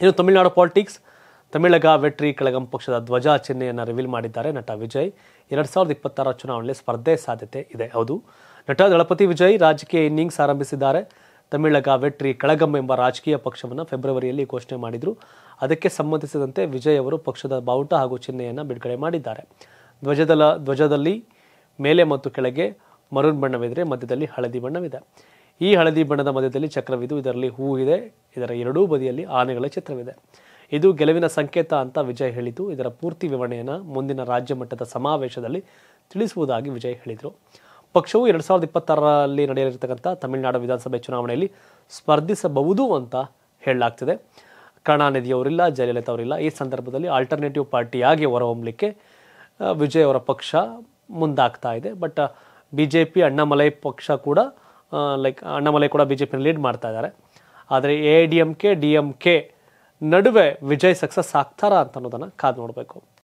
ಇನ್ನು ತಮಿಳುನಾಡು ಪಾಲಿಟಿಕ್ಸ್ ತಮಿಳಗ ವೆಟ್ರಿ ಕಳಗಂ ಪಕ್ಷದ ಧ್ವಜ ಚಿಹ್ನೆಯನ್ನು ರಿವೀಲ್ ಮಾಡಿದ್ದಾರೆ ನಟ ವಿಜಯ್ ಎರಡು ಸಾವಿರದ ಇಪ್ಪತ್ತಾರ ಚುನಾವಣೆಯಲ್ಲಿ ಸ್ಪರ್ಧೆ ಸಾಧ್ಯತೆ ಇದೆ ಹೌದು ನಟ ದಳಪತಿ ವಿಜಯ್ ರಾಜಕೀಯ ಇನ್ನಿಂಗ್ಸ್ ಆರಂಭಿಸಿದ್ದಾರೆ ತಮಿಳಗ ವೆಟ್ರಿ ಕಳಗಂ ಎಂಬ ರಾಜಕೀಯ ಪಕ್ಷವನ್ನು ಫೆಬ್ರವರಿಯಲ್ಲಿ ಘೋಷಣೆ ಮಾಡಿದರು ಅದಕ್ಕೆ ಸಂಬಂಧಿಸಿದಂತೆ ವಿಜಯ್ ಅವರು ಪಕ್ಷದ ಬಾವುಟ ಹಾಗೂ ಚಿಹ್ನೆಯನ್ನು ಬಿಡುಗಡೆ ಮಾಡಿದ್ದಾರೆ ಧ್ವಜದಲ ಧ್ವಜದಲ್ಲಿ ಮೇಲೆ ಮತ್ತು ಕೆಳಗೆ ಮರುನ್ ಬಣ್ಣವಿದ್ದರೆ ಮಧ್ಯದಲ್ಲಿ ಹಳದಿ ಬಣ್ಣವಿದೆ ಈ ಹಳದಿ ಬಣ್ಣದ ಮಧ್ಯದಲ್ಲಿ ಚಕ್ರವಿದ್ದು ಇದರಲ್ಲಿ ಹೂ ಇದೆ ಇದರ ಎರಡೂ ಬದಿಯಲ್ಲಿ ಆನೆಗಳ ಚಿತ್ರವಿದೆ ಇದು ಗೆಲುವಿನ ಸಂಕೇತ ಅಂತ ವಿಜಯ್ ಹೇಳಿದ್ದು ಇದರ ಪೂರ್ತಿ ವಿವರಣೆಯನ್ನು ಮುಂದಿನ ರಾಜ್ಯ ಮಟ್ಟದ ಸಮಾವೇಶದಲ್ಲಿ ತಿಳಿಸುವುದಾಗಿ ವಿಜಯ್ ಹೇಳಿದರು ಪಕ್ಷವು ಎರಡು ಸಾವಿರದ ಇಪ್ಪತ್ತಾರರಲ್ಲಿ ನಡೆಯಲಿರತಕ್ಕಂಥ ತಮಿಳುನಾಡು ವಿಧಾನಸಭೆ ಚುನಾವಣೆಯಲ್ಲಿ ಸ್ಪರ್ಧಿಸಬಹುದು ಅಂತ ಹೇಳಲಾಗ್ತಿದೆ ಕರುಣಾನಿಧಿಯವರಿಲ್ಲ ಜಯಲಲಿತಾ ಅವರಿಲ್ಲ ಈ ಸಂದರ್ಭದಲ್ಲಿ ಆಲ್ಟರ್ನೇಟಿವ್ ಪಾರ್ಟಿಯಾಗಿ ಹೊರಹೊಮ್ಮಲಿಕ್ಕೆ ವಿಜಯ್ ಅವರ ಪಕ್ಷ ಮುಂದಾಗ್ತಾ ಇದೆ but B J P Annamalai ಪಕ್ಷ ಕೂಡ ಲೈಕ್ ಅಣ್ಣಾಮಲೈ ಕೂಡ ಬಿ ಜೆ ಪಿನ ಲೀಡ್ ಮಾಡ್ತಾ ಇದ್ದಾರೆ ಆದರೆ A D M K D M K ನಡುವೆ ವಿಜಯ್ ಸಕ್ಸಸ್ ಆಗ್ತಾರಾ ಅಂತ ಅನ್ನೋದನ್ನು ಕಾದು ನೋಡಬೇಕು